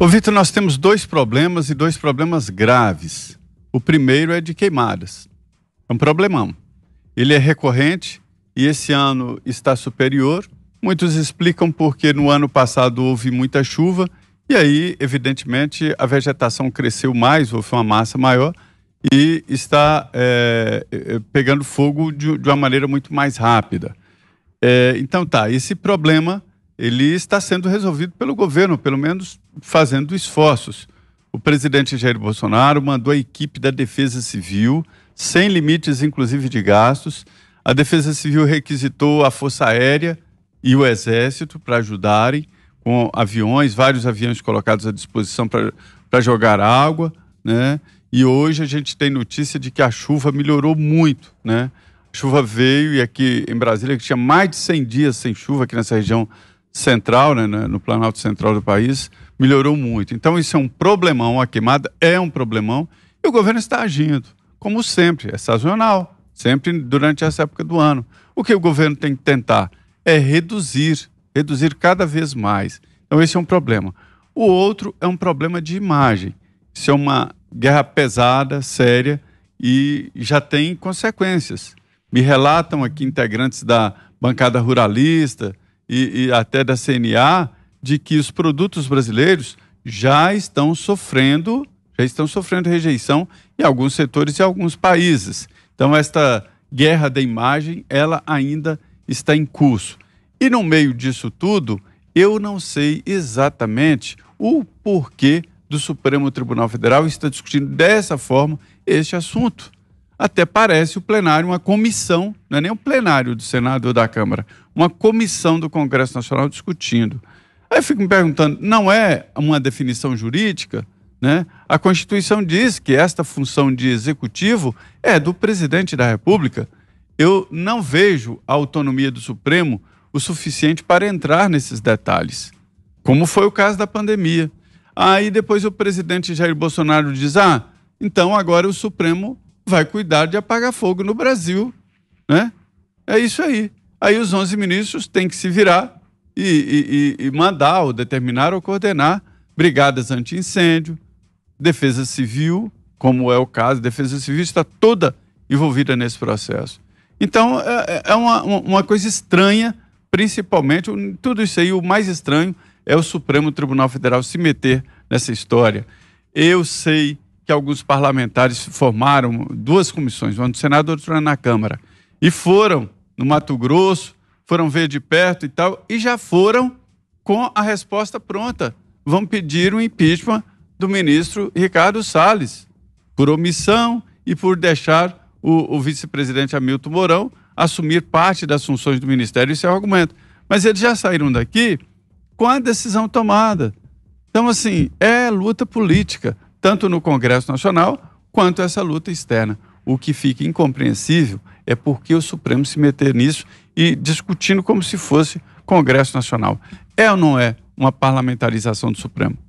Ô, Vitor, nós temos dois problemas e dois problemas graves. O primeiro é de queimadas. É um problemão. Ele é recorrente e esse ano está superior. Muitos explicam porque no ano passado houve muita chuva e aí, evidentemente, a vegetação cresceu mais, houve uma massa maior e está é, pegando fogo de, de, uma maneira muito mais rápida. É, então, tá, esse problema ele está sendo resolvido pelo governo, pelo menos fazendo esforços. O presidente Jair Bolsonaro mandou a equipe da Defesa Civil, sem limites inclusive de gastos. A Defesa Civil requisitou a Força Aérea e o Exército para ajudarem com aviões, vários aviões colocados à disposição para jogar água, né? E hoje a gente tem notícia de que a chuva melhorou muito, né? A chuva veio e aqui em Brasília, que tinha mais de 100 dias sem chuva aqui nessa região central, né, né, no Planalto Central do país, melhorou muito. Então, isso é um problemão. A queimada é um problemão e o governo está agindo, como sempre, é sazonal, sempre durante essa época do ano. O que o governo tem que tentar é reduzir, reduzir cada vez mais. Então, esse é um problema. O outro é um problema de imagem. Isso é uma guerra pesada, séria e já tem consequências. Me relatam aqui integrantes da bancada ruralista, e, e até da CNA de que os produtos brasileiros já estão sofrendo, já estão sofrendo rejeição em alguns setores e alguns países. Então esta guerra da imagem, ela ainda está em curso. E no meio disso tudo, eu não sei exatamente o porquê do Supremo Tribunal Federal está discutindo dessa forma este assunto até parece o plenário, uma comissão, não é nem o plenário do Senado ou da Câmara, uma comissão do Congresso Nacional discutindo. Aí eu fico me perguntando, não é uma definição jurídica? Né? A Constituição diz que esta função de executivo é do presidente da República. Eu não vejo a autonomia do Supremo o suficiente para entrar nesses detalhes, como foi o caso da pandemia. Aí depois o presidente Jair Bolsonaro diz: ah, então agora o Supremo vai cuidar de apagar fogo no Brasil. Né? É isso aí. Aí os 11 ministros têm que se virar e, e, e mandar, ou determinar, ou coordenar brigadas anti-incêndio, defesa civil, como é o caso, defesa civil está toda envolvida nesse processo. Então, é, é, é uma, uma coisa estranha, principalmente, tudo isso aí, o mais estranho é o Supremo Tribunal Federal se meter nessa história. Eu sei que alguns parlamentares formaram duas comissões, uma no Senado e outra na Câmara, e foram no Mato Grosso, foram ver de perto e tal, e já foram com a resposta pronta. Vão pedir o impeachment do ministro Ricardo Salles, por omissão e por deixar o, o vice-presidente Hamilton Mourão assumir parte das funções do ministério. Isso é o argumento. Mas eles já saíram daqui com a decisão tomada. Então, assim, é luta política tanto no Congresso Nacional quanto essa luta externa. O que fica incompreensível é por que o Supremo se meter nisso e discutindo como se fosse Congresso Nacional. É ou não é uma parlamentarização do Supremo?